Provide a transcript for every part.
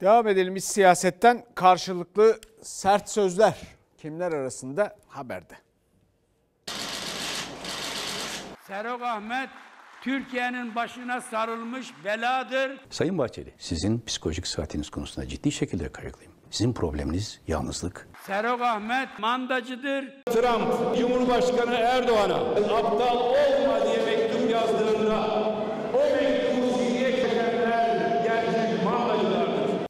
Devam edelim iç siyasetten karşılıklı sert sözler kimler arasında haberde. Serok Ahmet Türkiye'nin başına sarılmış beladır. Sayın Bahçeli, sizin psikolojik saatiniz konusunda ciddi şekilde kayıklıyım. Sizin probleminiz yalnızlık. Serok Ahmet mandacıdır. Trump, Cumhurbaşkanı Erdoğan'a aptal olma diye mektup yazdığını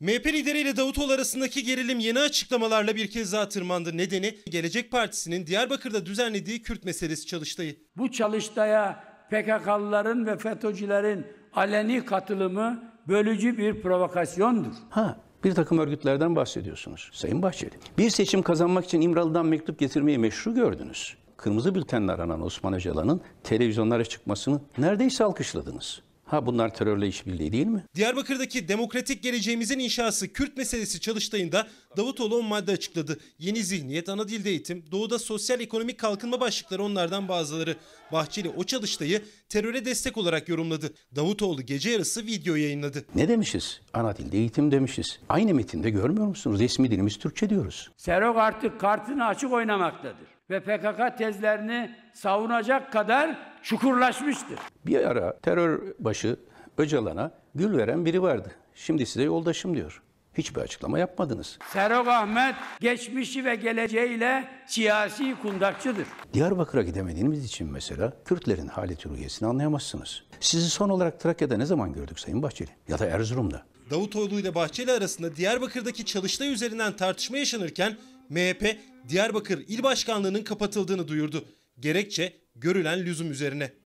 MHP lideriyle Davutoğlu arasındaki gerilim yeni açıklamalarla bir kez daha tırmandı. Nedeni Gelecek Partisi'nin Diyarbakır'da düzenlediği Kürt meselesi çalıştayı. Bu çalıştaya PKK'lıların ve FETÖ'cülerin aleni katılımı bölücü bir provokasyondur. Ha bir takım örgütlerden bahsediyorsunuz Sayın Bahçeli. Bir seçim kazanmak için İmralı'dan mektup getirmeyi meşru gördünüz. Kırmızı bültenle aranan Osman Öcalan'ın televizyonlara çıkmasını neredeyse alkışladınız. Ha bunlar terörle işbirliği değil mi? Diyarbakır'daki demokratik geleceğimizin inşası Kürt meselesi çalıştayında Davutoğlu 10 madde açıkladı. Yeni zihniyet, ana dilde eğitim, doğuda sosyal ekonomik kalkınma başlıkları onlardan bazıları. Bahçeli o çalıştayı teröre destek olarak yorumladı. Davutoğlu gece yarısı video yayınladı. Ne demişiz? Ana dilde eğitim demişiz. Aynı metinde görmüyor musunuz? Resmi dilimiz Türkçe diyoruz. Serok artık kartını açık oynamaktadır ve PKK tezlerini savunacak kadar çukurlaşmıştır. Bir ara terör başı Öcalan'a gül veren biri vardı. Şimdi size yoldaşım diyor. Hiçbir açıklama yapmadınız. Serok Ahmet geçmişi ve geleceğiyle siyasi kundakçıdır. Diyarbakır'a gidemediğimiz için mesela Kürtlerin hali Türkiye'sini anlayamazsınız. Sizi son olarak Trakya'da ne zaman gördük Sayın Bahçeli? Ya da Erzurum'da. Davutoğlu ile Bahçeli arasında Diyarbakır'daki çalıştay üzerinden tartışma yaşanırken MHP Diyarbakır İl Başkanlığı'nın kapatıldığını duyurdu. Gerekçe görülen lüzum üzerine.